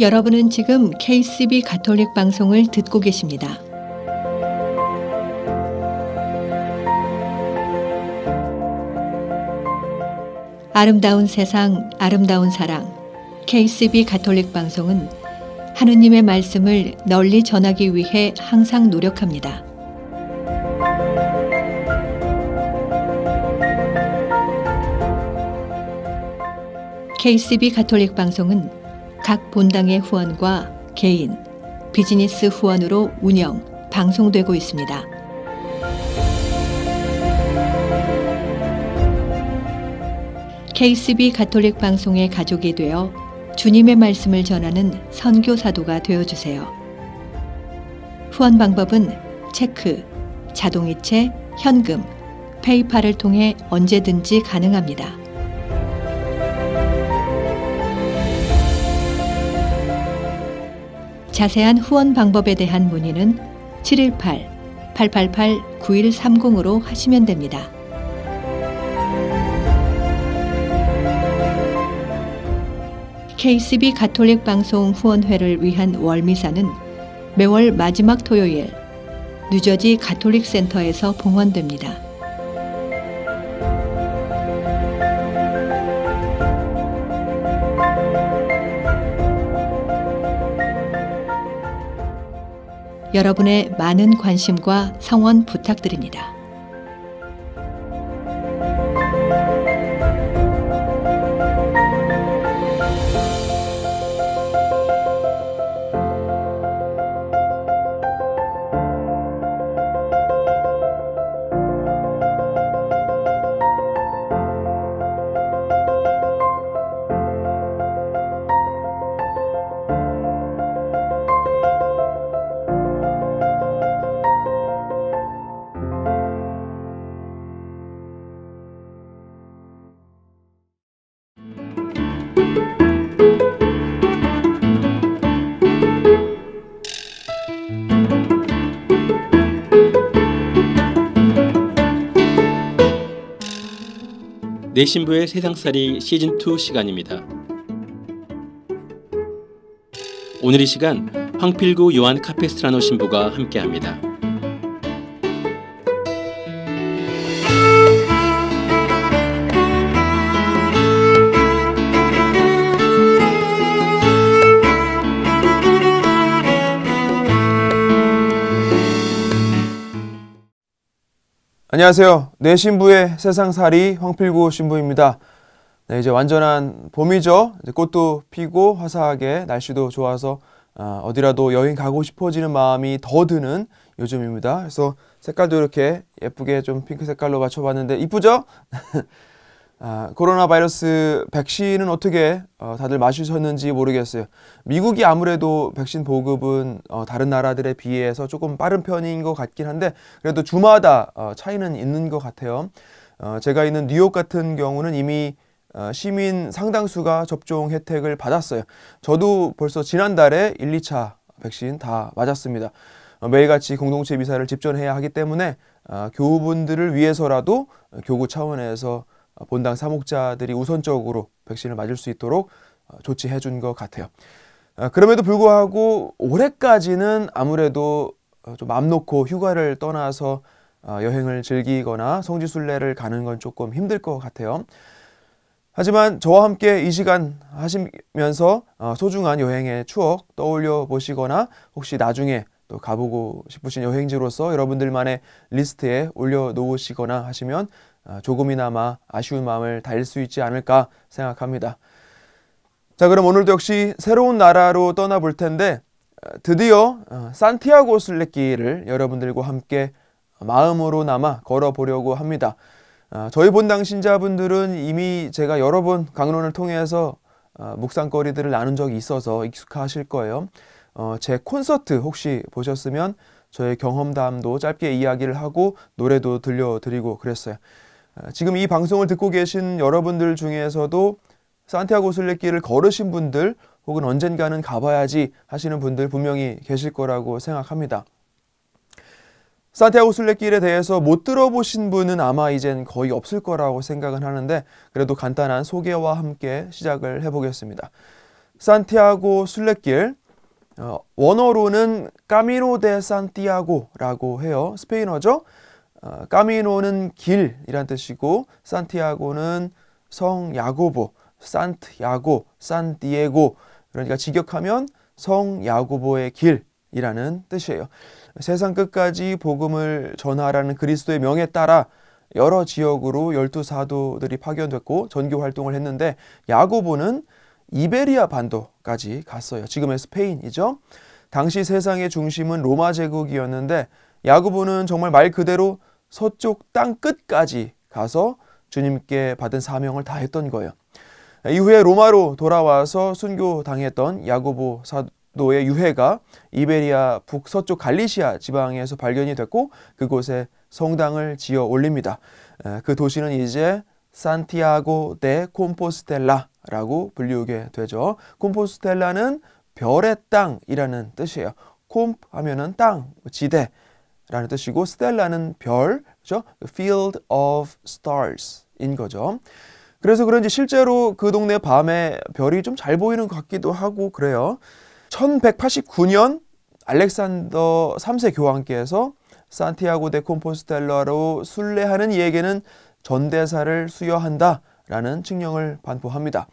여러분은 지금 KCB 가톨릭 방송을 듣고 계십니다. 아름다운 세상, 아름다운 사랑. KCB 가톨릭 방송은 하느님의 말씀을 널리 전하기 위해 항상 노력합니다. KCB 가톨릭 방송은 각 본당의 후원과 개인, 비즈니스 후원으로 운영, 방송되고 있습니다. KCB 가톨릭 방송의 가족이 되어 주님의 말씀을 전하는 선교사도가 되어주세요. 후원 방법은 체크, 자동이체, 현금, 페이팔을 통해 언제든지 가능합니다. 자세한 후원 방법에 대한 문의는 718-888-9130으로 하시면 됩니다. KCB 가톨릭 방송 후원회를 위한 월미사는 매월 마지막 토요일 뉴저지 가톨릭 센터에서 봉헌됩니다. 여러분의 많은 관심과 성원 부탁드립니다. 내 신부의 세상살이 시즌2 시간입니다. 오늘 이 시간 황필구 요한 카페스트라노 신부가 함께합니다. 안녕하세요. 내 신부의 세상살이 황필구 신부입니다. 네, 이제 완전한 봄이죠. 이제 꽃도 피고 화사하게 날씨도 좋아서 어, 어디라도 여행 가고 싶어지는 마음이 더 드는 요즘입니다. 그래서 색깔도 이렇게 예쁘게 좀 핑크 색깔로 맞춰봤는데 이쁘죠? 아, 코로나 바이러스 백신은 어떻게 어, 다들 마으셨는지 모르겠어요. 미국이 아무래도 백신 보급은 어, 다른 나라들에 비해서 조금 빠른 편인 것 같긴 한데 그래도 주마다 어, 차이는 있는 것 같아요. 어, 제가 있는 뉴욕 같은 경우는 이미 어, 시민 상당수가 접종 혜택을 받았어요. 저도 벌써 지난달에 1, 2차 백신 다 맞았습니다. 어, 매일같이 공동체 미사를 집전해야 하기 때문에 어, 교우분들을 위해서라도 교구 차원에서 본당 사목자들이 우선적으로 백신을 맞을 수 있도록 어, 조치해 준 것 같아요. 어, 그럼에도 불구하고 올해까지는 아무래도 어, 좀맘 놓고 휴가를 떠나서 여행을 즐기거나 성지순례를 가는 건 조금 힘들 것 같아요. 하지만 저와 함께 이 시간 하시면서 소중한 여행의 추억 떠올려 보시거나 혹시 나중에 또 가보고 싶으신 여행지로서 여러분들만의 리스트에 올려놓으시거나 하시면 아, 조금이나마 아쉬운 마음을 달릴수 있지 않을까 생각합니다. 자, 그럼 오늘도 역시 새로운 나라로 떠나볼 텐데 어, 드디어 어, 산티아고 순례길을 여러분들과 함께 마음으로 남아 걸어보려고 합니다. 아, 저희 본당 신자분들은 이미 제가 여러 번 강론을 통해서 어, 묵상거리들을 나눈 적이 있어서 익숙하실 거예요. 제 콘서트 혹시 보셨으면 저의 경험담도 짧게 이야기를 하고 노래도 들려드리고 그랬어요. 아, 지금 이 방송을 듣고 계신 여러분들 중에서도 산티아고 순례길을 걸으신 분들 혹은 언젠가는 가봐야지 하시는 분들 분명히 계실 거라고 생각합니다. 산티아고 순례길에 대해서 못 들어보신 분은 아마 이젠 거의 없을 거라고 생각은 하는데 그래도 간단한 소개와 함께 시작을 해보겠습니다. 산티아고 순례길 어, 원어로는 까미로 데 산티아고라고 해요. 스페인어죠. 어, 까미노는 길이란 뜻이고 산티아고는 성 야고보, 산트 야고, 산디에고 그러니까 직역하면 성 야고보의 길이라는 뜻이에요. 세상 끝까지 복음을 전하라는 그리스도의 명에 따라 여러 지역으로 열두 사도들이 파견됐고 전교 활동을 했는데 야고보는 이베리아 반도까지 갔어요. 지금의 스페인이죠. 당시 세상의 중심은 로마 제국이었는데 야고보는 정말 말 그대로 서쪽 땅 끝까지 가서 주님께 받은 사명을 다했던 거예요. 이후에 로마로 돌아와서 순교당했던 야고보 사도의 유해가 이베리아 북서쪽 갈리시아 지방에서 발견이 됐고 그곳에 성당을 지어 올립니다. 그 도시는 이제 산티아고 데 콤포스텔라라고 분류게 되죠. 콤포스텔라는 별의 땅이라는 뜻이에요. 콤 하면은 땅, 지대. 라는 뜻이고 스텔라는 별, 그죠? Field of Stars인 거죠. 그래서 그런지 실제로 그 동네 밤에 별이 좀 잘 보이는 것 같기도 하고 그래요. 1189년 알렉산더 3세 교황께서 산티아고 데 콤포스텔라로 순례하는 이에게는 전대사를 수여한다 라는 칙령을 반포합니다.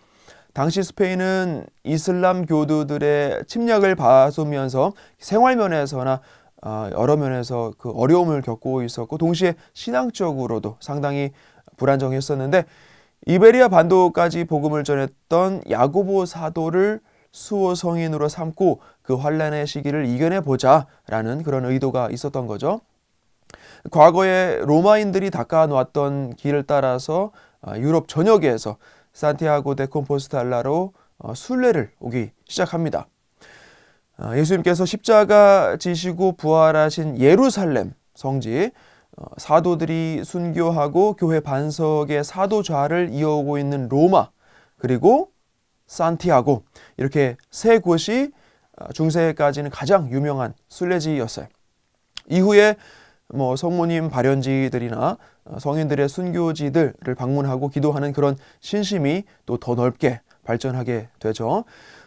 당시 스페인은 이슬람 교도들의 침략을 받으면서 생활면에서나 아, 여러 면에서 그 어려움을 겪고 있었고 동시에 신앙적으로도 상당히 불안정했었는데 이베리아 반도까지 복음을 전했던 야고보 사도를 수호 성인으로 삼고 그 환란의 시기를 이겨내 보자라는 그런 의도가 있었던 거죠. 과거에 로마인들이 닦아 놓았던 길을 따라서 아, 유럽 전역에서 산티아고 데 콤포스탈라로 어, 순례를 오기 시작합니다. 어, 예수님께서 십자가 지시고 부활하신 예루살렘 성지 어, 사도들이 순교하고 교회 반석의 사도좌를 이어오고 있는 로마 그리고 산티아고 이렇게 세 곳이 어, 중세까지는 가장 유명한 순례지였어요. 이후에 뭐 성모님 발현지들이나 성인들의 순교지들을 방문하고 기도하는 그런 신심이 또 더 넓게 발전하게 되죠.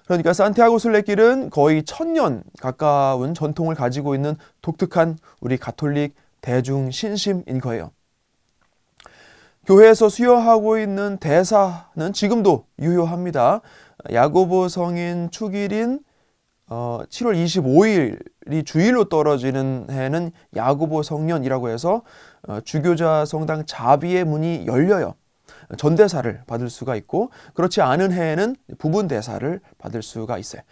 그러니까 산티아고 순례길은 거의 천년 가까운 전통을 가지고 있는 독특한 우리 가톨릭 대중 신심인 거예요. 교회에서 수여하고 있는 대사는 지금도 유효합니다. 야고보 성인 축일인 7월 어, 25일이 주일로 떨어지는 해는 야고보 성년이라고 해서 어, 주교자 성당 자비의 문이 열려요. 전대사를 받을 수가 있고 그렇지 않은 해에는 부분 대사를 받을 수가 있어요.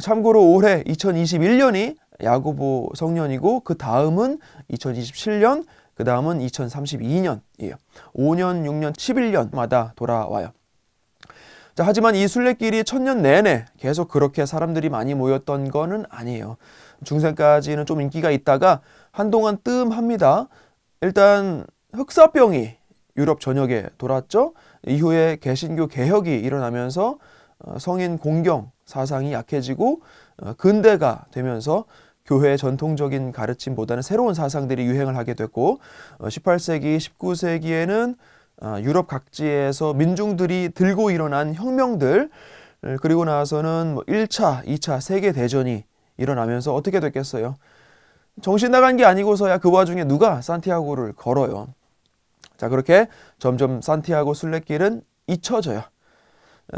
참고로 올해 2021년이 야고보 성년이고 그 다음은 2027년 그 다음은 2032년이에요. 5년, 6년, 11년마다 돌아와요. 자, 하지만 이 순례길이 천년 내내 계속 그렇게 사람들이 많이 모였던 거는 아니에요. 중생까지는 좀 인기가 있다가 한동안 뜸합니다. 일단 흑사병이 유럽 전역에 돌았죠. 이후에 개신교 개혁이 일어나면서 어, 성인 공경 사상이 약해지고 어, 근대가 되면서 교회의 전통적인 가르침보다는 새로운 사상들이 유행을 하게 됐고 18세기, 어, 19세기에는 유럽 각지에서 민중들이 들고 일어난 혁명들 그리고 나서는 1차, 뭐 2차 세계 대전이 일어나면서 어떻게 됐겠어요? 정신 나간 게 아니고서야 그 와중에 누가 산티아고를 걸어요. 자 그렇게 점점 산티아고 순례길은 잊혀져요.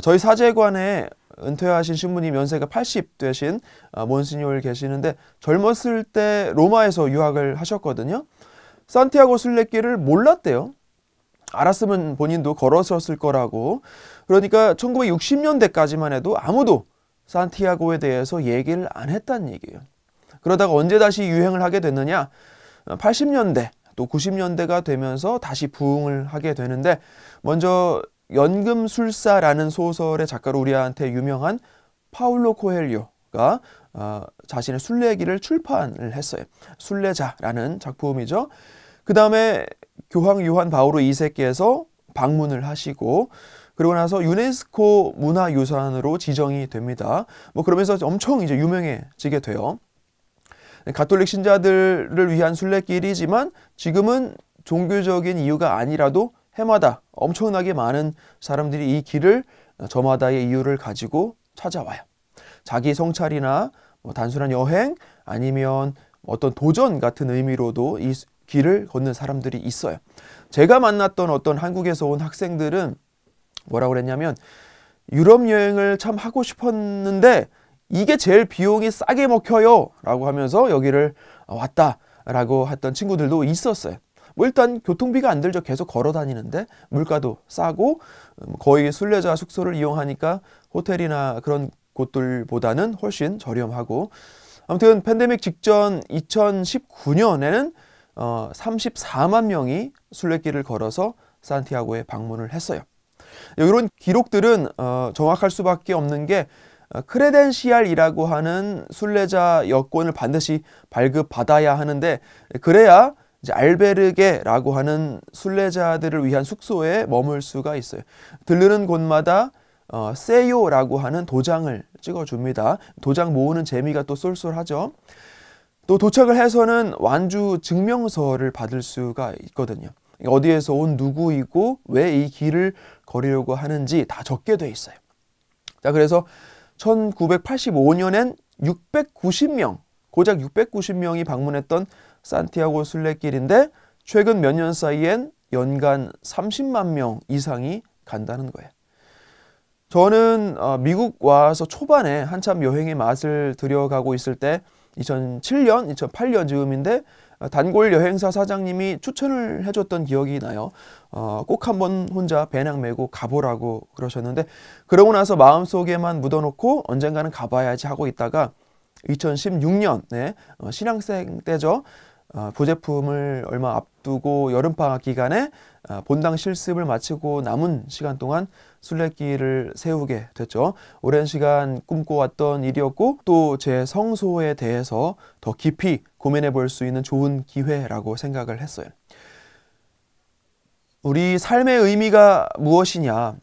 저희 사제관에 은퇴하신 신부님 연세가 80 되신 어, 몬시니올 계시는데 젊었을 때 로마에서 유학을 하셨거든요. 산티아고 순례길을 몰랐대요. 알았으면 본인도 걸었었을 거라고. 그러니까 1960년대까지만 해도 아무도 산티아고에 대해서 얘기를 안했다는 얘기예요. 그러다가 언제 다시 유행을 하게 됐느냐? 80년대 어, 또 90년대가 되면서 다시 부흥을 하게 되는데 먼저 연금술사라는 소설의 작가로 우리한테 유명한 파울로 코헬리오가 어, 자신의 순례기를 출판을 했어요. 순례자라는 작품이죠. 그 다음에 교황 요한 바오로 2세께서 방문을 하시고 그러고 나서 유네스코 문화유산으로 지정이 됩니다. 뭐 그러면서 엄청 이제 유명해지게 돼요. 가톨릭 신자들을 위한 순례길이지만 지금은 종교적인 이유가 아니라도 해마다 엄청나게 많은 사람들이 이 길을 어, 저마다의 이유를 가지고 찾아와요. 자기 성찰이나 뭐 단순한 여행 아니면 어떤 도전 같은 의미로도 이 길을 걷는 사람들이 있어요. 제가 만났던 어떤 한국에서 온 학생들은 뭐라고 그랬냐면 유럽 여행을 참 하고 싶었는데 이게 제일 비용이 싸게 먹혀요 라고 하면서 여기를 왔다 라고 했던 친구들도 있었어요. 뭐 일단 교통비가 안 들죠. 계속 걸어 다니는데 물가도 싸고 음, 거의 순례자 숙소를 이용하니까 호텔이나 그런 곳들보다는 훨씬 저렴하고 아무튼 팬데믹 직전 2019년에는 어 34만 명이 순례길을 걸어서 산티아고에 방문을 했어요. 이런 기록들은 어 정확할 수밖에 없는 게 어, 크레덴시알이라고 하는 순례자 여권을 반드시 발급받아야 하는데 그래야 이제 알베르게라고 하는 순례자들을 위한 숙소에 머물 수가 있어요. 들르는 곳마다 어, 세요라고 하는 도장을 찍어줍니다. 도장 모으는 재미가 또 쏠쏠하죠. 또 도착을 해서는 완주 증명서를 받을 수가 있거든요. 그러니까 어디에서 온 누구이고 왜 이 길을 걸으려고 하는지 다 적게 돼 있어요. 자, 그래서 1985년엔 690명, 고작 690명이 방문했던 산티아고 순례길인데 최근 몇 년 사이엔 연간 30만 명 이상이 간다는 거예요. 저는 어, 미국 와서 초반에 한참 여행의 맛을 들여가고 있을 때 2007년, 2008년 즈음인데 아, 단골 여행사 사장님이 추천을 해줬던 기억이 나요. 어, 꼭 한번 혼자 배낭 메고 가보라고 그러셨는데 그러고 나서 마음속에만 묻어놓고 언젠가는 가봐야지 하고 있다가 2016년에 어, 신앙생 때죠. 어, 부제품을 얼마 앞두고 여름방학 기간에 어, 본당 실습을 마치고 남은 시간 동안 순례길을 세우게 됐죠. 오랜 시간 꿈꿔왔던 일이었고 또 제 성소에 대해서 더 깊이 고민해 볼 수 있는 좋은 기회라고 생각을 했어요. 우리 삶의 의미가 무엇이냐?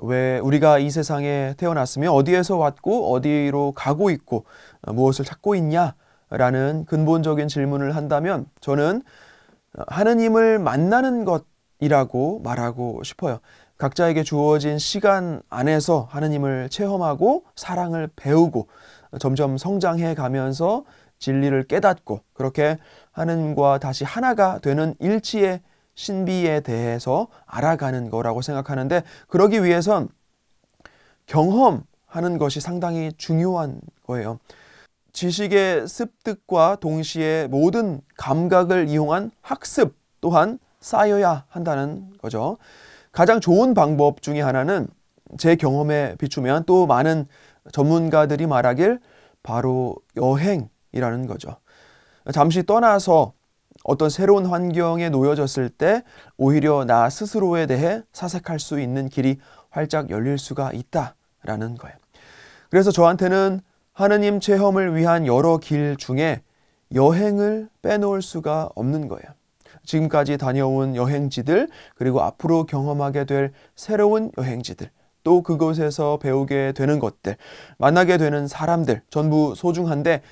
왜 우리가 이 세상에 태어났으며 어디에서 왔고 어디로 가고 있고 어, 무엇을 찾고 있냐? 라는 근본적인 질문을 한다면 저는 어, 하느님을 만나는 것이라고 말하고 싶어요. 각자에게 주어진 시간 안에서 하느님을 체험하고 사랑을 배우고 어, 점점 성장해 가면서 진리를 깨닫고 그렇게 하나님과 다시 하나가 되는 일치의 신비에 대해서 알아가는 거라고 생각하는데 그러기 위해선 경험하는 것이 상당히 중요한 거예요. 지식의 습득과 동시에 모든 감각을 이용한 학습 또한 쌓여야 한다는 거죠. 가장 좋은 방법 중의 하나는 제 경험에 비추면 또 많은 전문가들이 말하길 바로 여행 이라는 거죠. 잠시 떠나서 어떤 새로운 환경에 놓여졌을 때 오히려 나 스스로에 대해 사색할 수 있는 길이 활짝 열릴 수가 있다라는 거예요. 그래서 저한테는 하느님 체험을 위한 여러 길 중에 여행을 빼놓을 수가 없는 거예요. 지금까지 다녀온 여행지들, 그리고 앞으로 경험하게 될 새로운 여행지들, 또 그곳에서 배우게 되는 것들, 만나게 되는 사람들, 전부 소중한데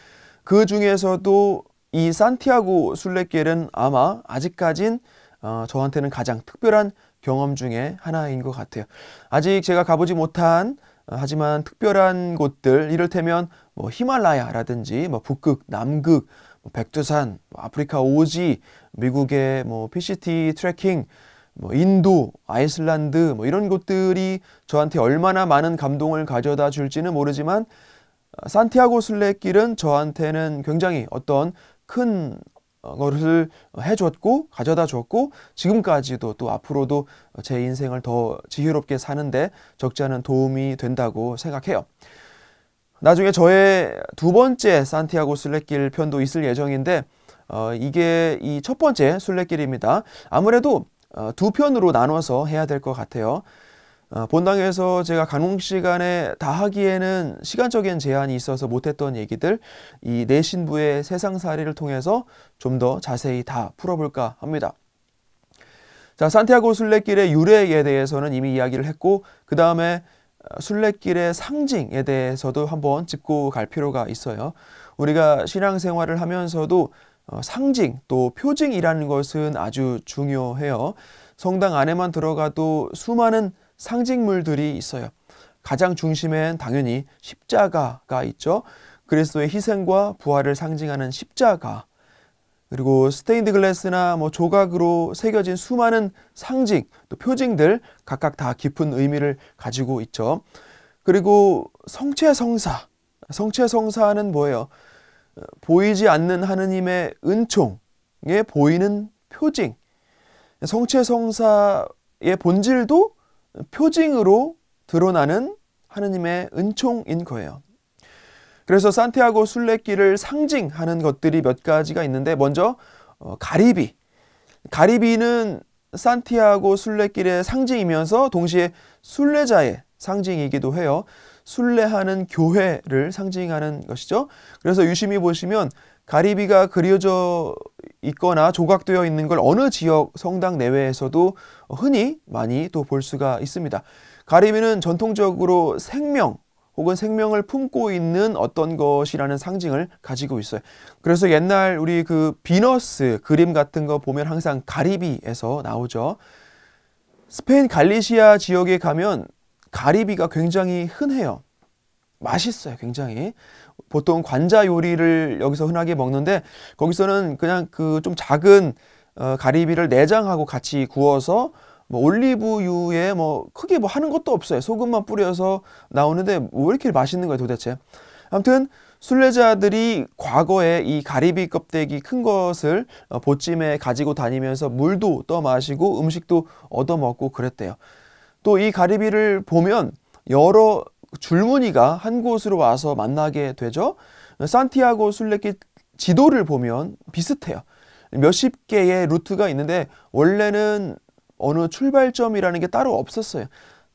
그 중에서도 이 산티아고 순례길은 아마 아직까진 어, 저한테는 가장 특별한 경험 중에 하나인 것 같아요. 아직 제가 가보지 못한 어, 하지만 특별한 곳들 이를테면 뭐 히말라야라든지 뭐 북극, 남극, 뭐 백두산, 뭐 아프리카 오지, 미국의 뭐 PCT 트레킹, 뭐 인도, 아이슬란드 뭐 이런 곳들이 저한테 얼마나 많은 감동을 가져다 줄지는 모르지만 산티아고 순례길은 저한테는 굉장히 어떤 큰 것을 어, 해줬고 가져다 줬고 지금까지도 또 앞으로도 제 인생을 더 지혜롭게 사는데 적지 않은 도움이 된다고 생각해요. 나중에 저의 두 번째 산티아고 순례길 편도 있을 예정인데 어, 이게 이 첫 번째 순례길입니다. 아무래도 어, 두 편으로 나눠서 해야 될 것 같아요. 아, 본당에서 제가 강공 시간에 다 하기에는 시간적인 제한이 있어서 못했던 얘기들 이 내신부의 세상 사례를 통해서 좀 더 자세히 다 풀어볼까 합니다. 자 산티아고 순례길의 유래에 대해서는 이미 이야기를 했고 그 다음에 어, 순례길의 상징에 대해서도 한번 짚고 갈 필요가 있어요. 우리가 신앙생활을 하면서도 어, 상징 또 표징이라는 것은 아주 중요해요. 성당 안에만 들어가도 수많은 상징물들이 있어요. 가장 중심엔 당연히 십자가가 있죠. 그리스도의 희생과 부활을 상징하는 십자가. 그리고 스테인드 글래스나 뭐 조각으로 새겨진 수많은 상징, 또 표징들 각각 다 깊은 의미를 가지고 있죠. 그리고 성체 성사. 성체 성사는 뭐예요? 보이지 않는 하느님의 은총에 보이는 표징. 성체 성사의 본질도 표징으로 드러나는 하느님의 은총인 거예요. 그래서 산티아고 순례길을 상징하는 것들이 몇 가지가 있는데 먼저 어, 가리비. 가리비는 산티아고 순례길의 상징이면서 동시에 순례자의 상징이기도 해요. 순례하는 교회를 상징하는 것이죠. 그래서 유심히 보시면 가리비가 그려져 있거나 조각되어 있는 걸 어느 지역 성당 내외에서도 흔히 많이 또 볼 수가 있습니다. 가리비는 전통적으로 생명 혹은 생명을 품고 있는 어떤 것이라는 상징을 가지고 있어요. 그래서 옛날 우리 그 비너스 그림 같은 거 보면 항상 가리비에서 나오죠. 스페인 갈리시아 지역에 가면 가리비가 굉장히 흔해요. 맛있어요, 굉장히. 보통 관자 요리를 여기서 흔하게 먹는데 거기서는 그냥 그 좀 작은 어, 가리비를 내장하고 같이 구워서 뭐 올리브유에 뭐 크게 뭐 하는 것도 없어요. 소금만 뿌려서 나오는데 왜 뭐 이렇게 맛있는 거예요 도대체? 아무튼 순례자들이 과거에 이 가리비 껍데기 큰 것을 어, 보찜에 가지고 다니면서 물도 떠 마시고 음식도 얻어 먹고 그랬대요. 또 이 가리비를 보면 여러 줄무늬가 한 곳으로 와서 만나게 되죠. 산티아고 순례길 지도를 보면 비슷해요. 몇십 개의 루트가 있는데 원래는 어느 출발점이라는 게 따로 없었어요.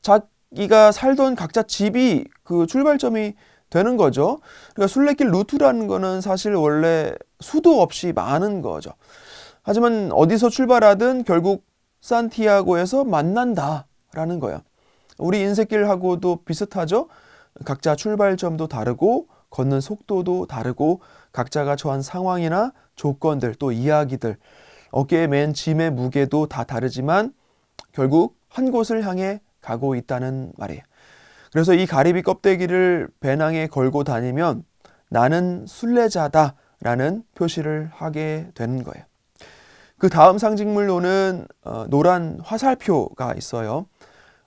자기가 살던 각자 집이 그 출발점이 되는 거죠. 그러니까 순례길 루트라는 거는 사실 원래 수도 없이 많은 거죠. 하지만 어디서 출발하든 결국 산티아고에서 만난다라는 거예요. 우리 인생길하고도 비슷하죠. 각자 출발점도 다르고 걷는 속도도 다르고 각자가 처한 상황이나 조건들 또 이야기들 어깨에 맨 짐의 무게도 다 다르지만 결국 한 곳을 향해 가고 있다는 말이에요. 그래서 이 가리비 껍데기를 배낭에 걸고 다니면 나는 순례자다 라는 표시를 하게 되는 거예요. 그 다음 상징물로는 어, 노란 화살표가 있어요.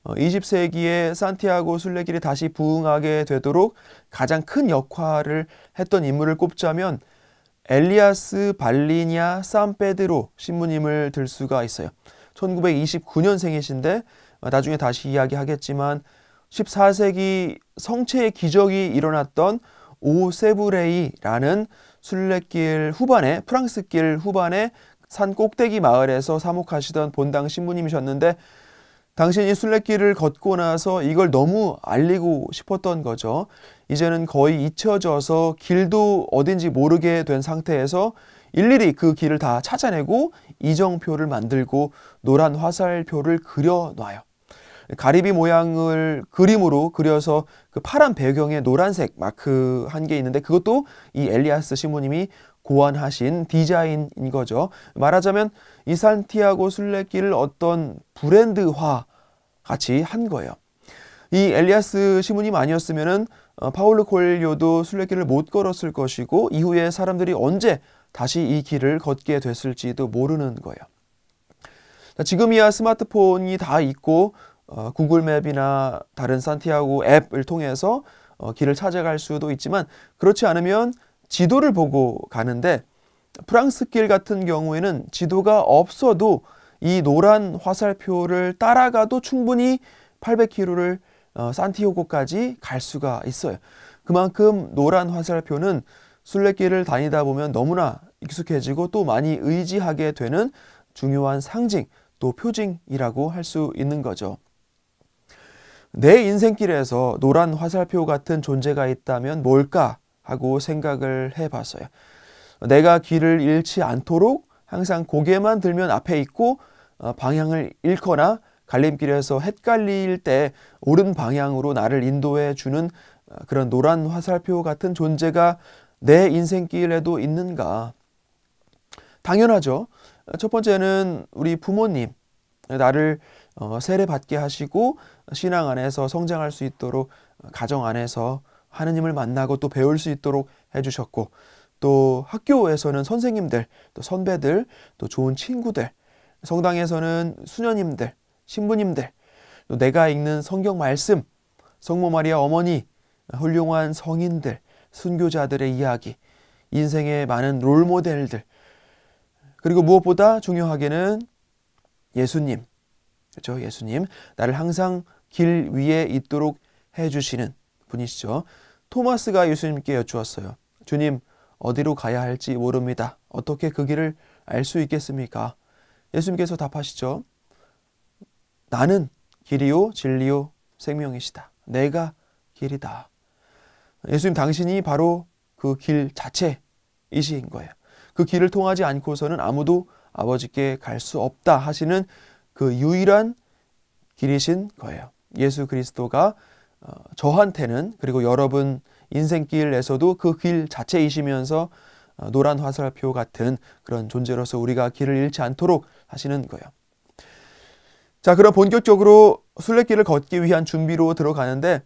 20세기에 어, 산티아고 순례길이 다시 부흥하게 되도록 가장 큰 역할을 했던 인물을 꼽자면 엘리아스 발리냐 산페드로 신부님을 들 수가 있어요. 1929년생이신데 어, 나중에 다시 이야기하겠지만 14세기 성체의 기적이 일어났던 오세브레이라는 순례길 후반에 프랑스길 후반에 산 꼭대기 마을에서 사목하시던 본당 신부님이셨는데 당신이 순례길을 걷고 나서 이걸 너무 알리고 싶었던 거죠. 이제는 거의 잊혀져서 길도 어딘지 모르게 된 상태에서 일일이 그 길을 다 찾아내고 이정표를 만들고 노란 화살표를 그려놔요. 가리비 모양을 그림으로 그려서 그 파란 배경에 노란색 마크 한 게 있는데 그것도 이 엘리아스 신부님이 고안하신 디자인인 거죠. 말하자면 이 산티아고 순례길을 어떤 브랜드화 같이 한 거예요. 이 엘리아스 시무님 아니었으면은 어, 파울루콜엘료도 순례길을 못 걸었을 것이고 이후에 사람들이 언제 다시 이 길을 걷게 됐을지도 모르는 거예요. 자, 지금이야 스마트폰이 다 있고 어, 구글맵이나 다른 산티아고 앱을 통해서 어, 길을 찾아갈 수도 있지만 그렇지 않으면 지도를 보고 가는데 프랑스길 같은 경우에는 지도가 없어도 이 노란 화살표를 따라가도 충분히 800km를 어, 산티아고까지 갈 수가 있어요. 그만큼 노란 화살표는 순례길을 다니다 보면 너무나 익숙해지고 또 많이 의지하게 되는 중요한 상징 또 표징이라고 할 수 있는 거죠. 내 인생길에서 노란 화살표 같은 존재가 있다면 뭘까 하고 생각을 해봤어요. 내가 길을 잃지 않도록 항상 고개만 들면 앞에 있고 어, 방향을 잃거나 갈림길에서 헷갈릴 때 옳은 방향으로 나를 인도해 주는 어, 그런 노란 화살표 같은 존재가 내 인생길에도 있는가? 당연하죠. 첫 번째는 우리 부모님, 나를 어, 세례받게 하시고 신앙 안에서 성장할 수 있도록 가정 안에서 하느님을 만나고 또 배울 수 있도록 해주셨고 또 학교에서는 선생님들, 또 선배들, 또 좋은 친구들, 성당에서는 수녀님들, 신부님들, 또 내가 읽는 성경 말씀, 성모 마리아 어머니, 훌륭한 성인들, 순교자들의 이야기, 인생의 많은 롤 모델들, 그리고 무엇보다 중요하게는 예수님, 그렇죠? 예수님, 나를 항상 길 위에 있도록 해주시는 분이시죠. 토마스가 예수님께 여쭈었어요. 주님, 어디로 가야 할지 모릅니다. 어떻게 그 길을 알 수 있겠습니까? 예수님께서 답하시죠. 나는 길이요, 진리요, 생명이시다. 내가 길이다. 예수님 당신이 바로 그 길자체이시 거예요. 그 길을 통하지 않고서는 아무도 아버지께 갈 수 없다 하시는 그 유일한 길이신 거예요. 예수 그리스도가 어, 저한테는 그리고 여러분 인생길에서도 그 길 자체이시면서 어, 노란 화살표 같은 그런 존재로서 우리가 길을 잃지 않도록 하시는 거예요. 자, 그럼 본격적으로 순례길을 걷기 위한 준비로 들어가는데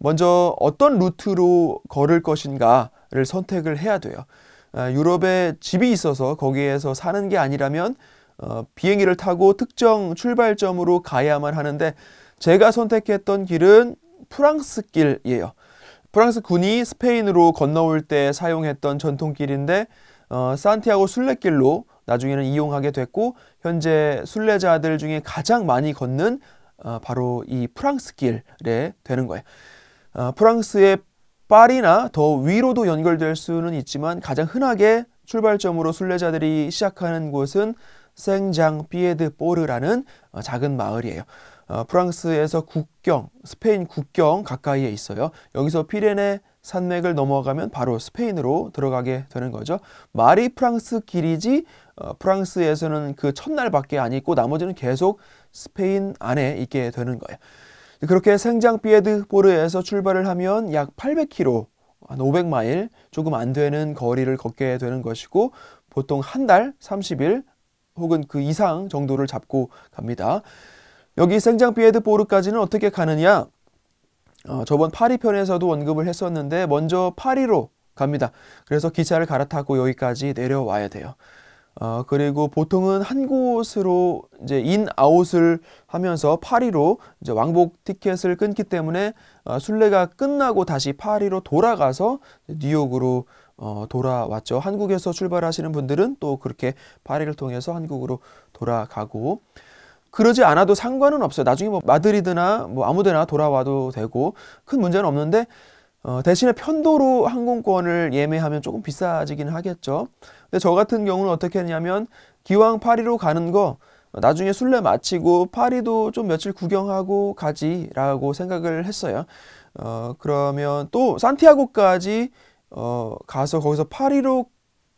먼저 어떤 루트로 걸을 것인가를 선택을 해야 돼요. 어, 유럽에 집이 있어서 거기에서 사는 게 아니라면 어, 비행기를 타고 특정 출발점으로 가야만 하는데 제가 선택했던 길은 프랑스길이에요. 프랑스 군이 스페인으로 건너올 때 사용했던 전통길인데 어, 산티아고 순례길로 나중에는 이용하게 됐고 현재 순례자들 중에 가장 많이 걷는 어, 바로 이 프랑스길에 되는 거예요. 어, 프랑스의 파리나 더 위로도 연결될 수는 있지만 가장 흔하게 출발점으로 순례자들이 시작하는 곳은 생장 피에드 보르라는 어, 작은 마을이에요. 어, 프랑스에서 국경, 스페인 국경 가까이에 있어요. 여기서 피레네 산맥을 넘어가면 바로 스페인으로 들어가게 되는 거죠. 말이 프랑스 길이지 어, 프랑스에서는 그 첫날밖에 안 있고 나머지는 계속 스페인 안에 있게 되는 거예요. 그렇게 생장 피에드포르에서 출발을 하면 약 800km, 한 500마일 조금 안 되는 거리를 걷게 되는 것이고 보통 한 달 30일 혹은 그 이상 정도를 잡고 갑니다. 여기 생장피에드보르까지는 어떻게 가느냐? 어, 저번 파리 편에서도 언급을 했었는데 먼저 파리로 갑니다. 그래서 기차를 갈아타고 여기까지 내려와야 돼요. 어, 그리고 보통은 한 곳으로 이제 인 아웃을 하면서 파리로 이제 왕복 티켓을 끊기 때문에 어, 순례가 끝나고 다시 파리로 돌아가서 뉴욕으로 어, 돌아왔죠. 한국에서 출발하시는 분들은 또 그렇게 파리를 통해서 한국으로 돌아가고 그러지 않아도 상관은 없어요. 나중에 뭐 마드리드나 뭐 아무데나 돌아와도 되고 큰 문제는 없는데 어, 대신에 편도로 항공권을 예매하면 조금 비싸지긴 하겠죠. 근데 저 같은 경우는 어떻게 했냐면 기왕 파리로 가는 거 나중에 순례 마치고 파리도 좀 며칠 구경하고 가지라고 생각을 했어요. 어, 그러면 또 산티아고까지 어, 가서 거기서 파리로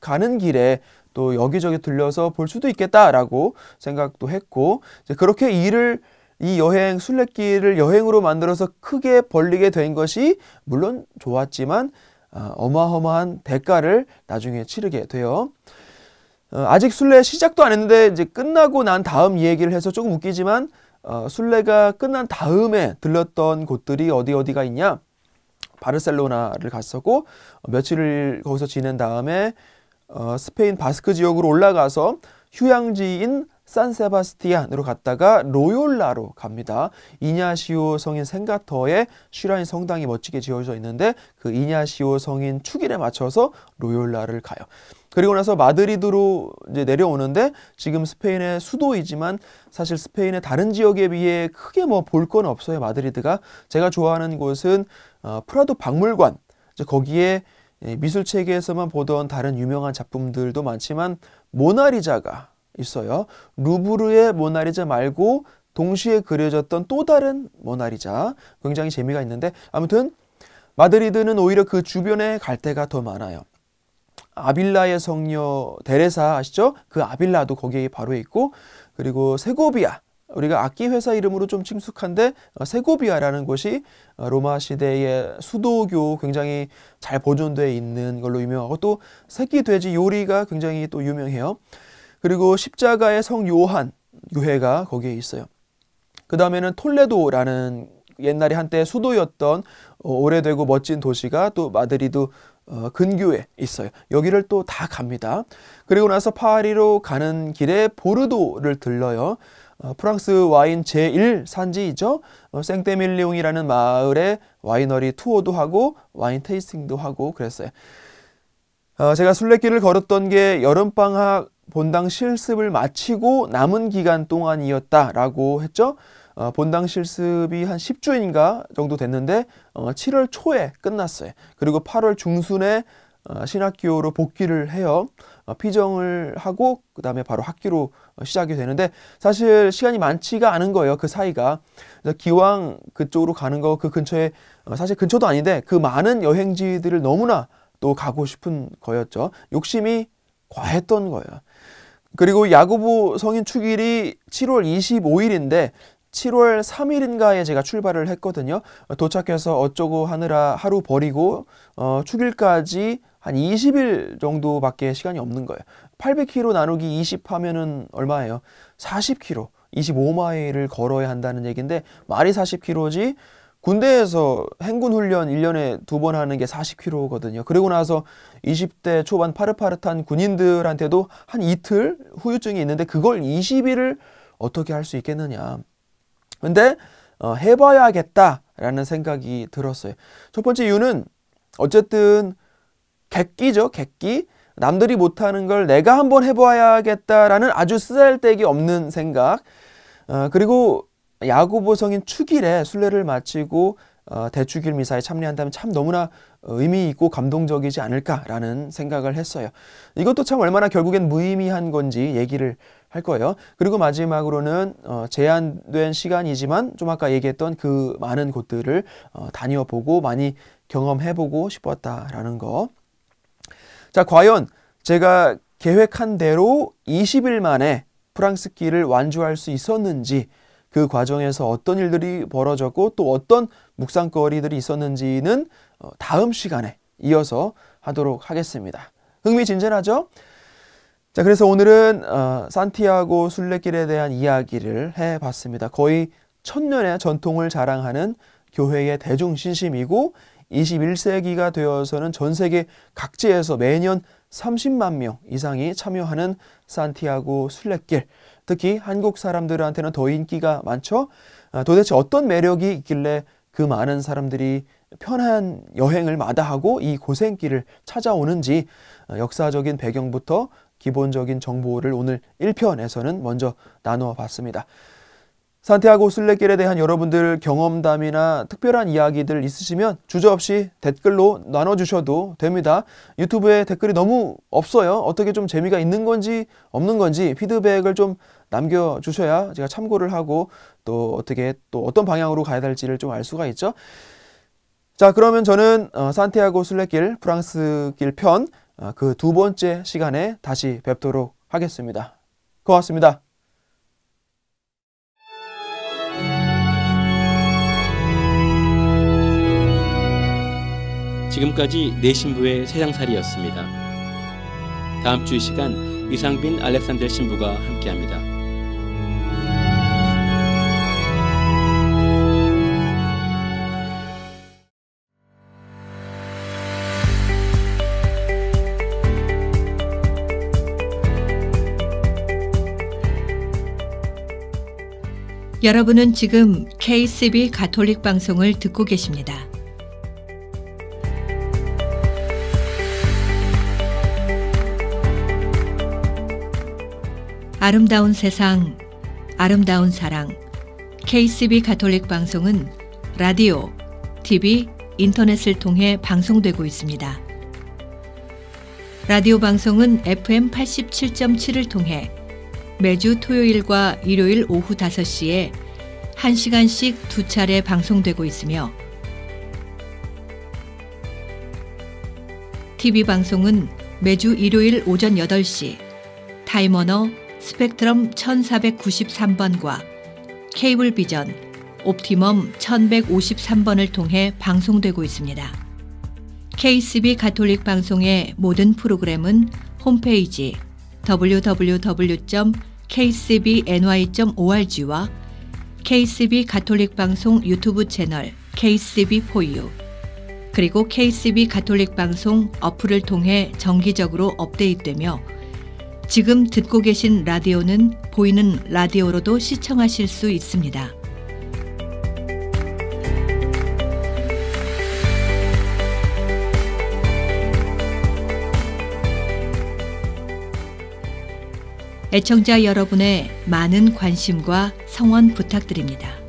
가는 길에 또 여기저기 들려서 볼 수도 있겠다라고 생각도 했고 이제 그렇게 일을 이 여행 순례길을 여행으로 만들어서 크게 벌리게 된 것이 물론 좋았지만 아, 어마어마한 대가를 나중에 치르게 돼요. 어, 아직 순례 시작도 안 했는데 이제 끝나고 난 다음 얘기를 해서 조금 웃기지만 어, 순례가 끝난 다음에 들렀던 곳들이 어디 어디가 있냐? 바르셀로나를 갔었고 며칠을 거기서 지낸 다음에 어, 스페인 바스크 지역으로 올라가서 휴양지인 산세바스티안으로 갔다가 로욜라로 갑니다. 이냐시오 성인 생가터에 슈라인 성당이 멋지게 지어져 있는데 그 이냐시오 성인 축일에 맞춰서 로욜라를 가요. 그리고 나서 마드리드로 이제 내려오는데 지금 스페인의 수도이지만 사실 스페인의 다른 지역에 비해 크게 뭐 볼 건 없어요. 마드리드가 제가 좋아하는 곳은 어, 프라도 박물관 거기에 미술 체계에서만 보던 다른 유명한 작품들도 많지만 모나리자가 있어요. 루브르의 모나리자 말고 동시에 그려졌던 또 다른 모나리자. 굉장히 재미가 있는데 아무튼 마드리드는 오히려 그 주변에 갈 데가 더 많아요. 아빌라의 성녀 데레사 아시죠? 그 아빌라도 거기에 바로 있고 그리고 세고비아 우리가 악기 회사 이름으로 좀 친숙한데 어, 세고비아라는 곳이 어, 로마 시대의 수도교 굉장히 잘보존되어 있는 걸로 유명하고 또 새끼 돼지 요리가 굉장히 또 유명해요. 그리고 십자가의 성 요한 교회가 거기에 있어요. 그 다음에는 톨레도라는 옛날에 한때 수도였던 어, 오래되고 멋진 도시가 또 마드리드 근교에 있어요. 여기를 또 다 갑니다. 그리고 나서 파리로 가는 길에 보르도를 들러요. 어, 프랑스 와인 제1 산지이죠. 어, 생테밀리옹이라는 마을에 와이너리 투어도 하고 와인 테이스팅도 하고 그랬어요. 어, 제가 순례길을 걸었던 게 여름방학 본당 실습을 마치고 남은 기간 동안이었다라고 했죠. 어, 본당 실습이 한 10주인가 정도 됐는데 어, 7월 초에 끝났어요. 그리고 8월 중순에 어, 신학교로 복귀를 해요. 어, 피정을 하고 그 다음에 바로 학기로 어, 시작이 되는데 사실 시간이 많지가 않은 거예요 그 사이가 기왕 그쪽으로 가는 거 그 근처에 어, 사실 근처도 아닌데 그 많은 여행지들을 너무나 또 가고 싶은 거였죠 욕심이 과했던 거예요 그리고 야구부 성인 축일이 7월 25일인데 7월 3일인가에 제가 출발을 했거든요. 어, 도착해서 어쩌고 하느라 하루 버리고 어, 축일까지 한 20일 정도밖에 시간이 없는 거예요. 800km 나누기 20 하면은 얼마예요? 40km, 25마일을 걸어야 한다는 얘기인데 말이 40km지 군대에서 행군 훈련 1년에 두 번 하는 게 40km거든요. 그리고 나서 20대 초반 파릇파릇한 군인들한테도 한 이틀 후유증이 있는데 그걸 20일을 어떻게 할 수 있겠느냐. 근데 어, 해봐야겠다라는 생각이 들었어요. 첫 번째 이유는 어쨌든 객기죠, 객기. 남들이 못하는 걸 내가 한번 해봐야겠다라는 아주 쓰잘데기 없는 생각. 어, 그리고 야고보 성인 축일에 순례를 마치고 어, 대축일 미사에 참여한다면 참 너무나 의미 있고 감동적이지 않을까라는 생각을 했어요. 이것도 참 얼마나 결국엔 무의미한 건지 얘기를 할 거예요. 그리고 마지막으로는 어, 제한된 시간이지만 좀 아까 얘기했던 그 많은 곳들을 어, 다녀보고 많이 경험해보고 싶었다라는 거. 자, 과연 제가 계획한 대로 20일 만에 프랑스 길을 완주할 수 있었는지 그 과정에서 어떤 일들이 벌어졌고 또 어떤 묵상거리들이 있었는지는 어, 다음 시간에 이어서 하도록 하겠습니다. 흥미진진하죠? 자, 그래서 오늘은 어, 산티아고 순례길에 대한 이야기를 해봤습니다. 거의 천년의 전통을 자랑하는 교회의 대중 신심이고 21세기가 되어서는 전 세계 각지에서 매년 30만 명 이상이 참여하는 산티아고 순례길. 특히 한국 사람들한테는 더 인기가 많죠. 아, 도대체 어떤 매력이 있길래 그 많은 사람들이 편한 여행을 마다하고 이 고생길을 찾아오는지 어, 역사적인 배경부터 기본적인 정보를 오늘 1편에서는 먼저 나누어 봤습니다. 산티아고 순례길에 대한 여러분들 경험담이나 특별한 이야기들 있으시면 주저없이 댓글로 나눠주셔도 됩니다. 유튜브에 댓글이 너무 없어요. 어떻게 좀 재미가 있는 건지 없는 건지 피드백을 좀 남겨주셔야 제가 참고를 하고 또 어떻게 또 어떤 방향으로 가야 될지를 좀 알 수가 있죠. 자 그러면 저는 어, 산티아고 순례길 프랑스 길편 아, 그두 번째 시간에 다시 뵙도록 하겠습니다. 고맙습니다. 지금까지 내신부의 세상살이였습니다. 다음 주 이 시간 이상빈 알렉산델 신부가 함께합니다. 여러분은 지금 KCB 가톨릭 방송을 듣고 계십니다. 아름다운 세상, 아름다운 사랑. KCB 가톨릭 방송은 라디오, TV, 인터넷을 통해 방송되고 있습니다. 라디오 방송은 FM 87.7을 통해 매주 토요일과 일요일 오후 5시에 1시간씩 두 차례 방송되고 있으며 TV 방송은 매주 일요일 오전 8시 타이머너 스펙트럼 1493번과 케이블 비전 옵티멈 1153번을 통해 방송되고 있습니다. KCB 가톨릭 방송의 모든 프로그램은 홈페이지 www.kcbny.org와 KCB 가톨릭 방송 유튜브 채널 KCB 포유 그리고 KCB 가톨릭 방송 어플을 통해 정기적으로 업데이트되며 지금 듣고 계신 라디오는 보이는 라디오로도 시청하실 수 있습니다. 애청자 여러분의 많은 관심과 성원 부탁드립니다.